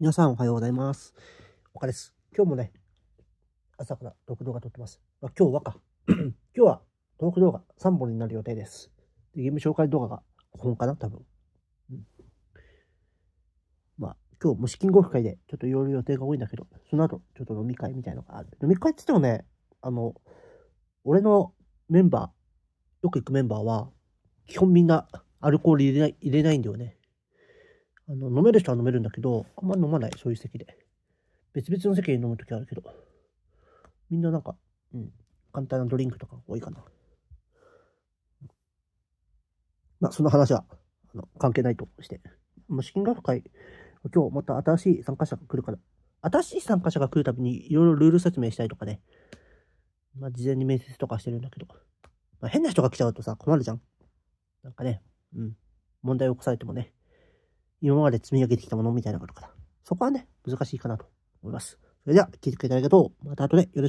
皆さんおはようございます。岡です。今日もね、朝からトーク動画撮ってます。まあ、今日はか。今日はトーク動画3本になる予定です。でゲーム紹介動画が5本かな、多分。うん、まあ、今日、虫金ゴフ会でちょっといろいろ予定が多いんだけど、その後、ちょっと飲み会みたいのがある。飲み会って言ってもね、あの、俺のメンバー、よく行くメンバーは、基本みんなアルコール入れない入れないんだよね。あの、飲める人は飲めるんだけど、あんまり飲まない、そういう席で。別々の席で飲むときあるけど、みんななんか、うん、簡単なドリンクとか多いかな。まあ、その話は、あの、関係ないとして。もう、資金が深い。今日また新しい参加者が来るから、新しい参加者が来るたびにいろいろルール説明したりとかね。まあ、事前に面接とかしてるんだけど。まあ、変な人が来ちゃうとさ、困るじゃん。なんかね、うん。問題を起こされてもね。今まで積み上げてきたものみたいなことかな。そこはね、難しいかなと思います。それでは、聞いてくれてありがとう。また後でよろしく。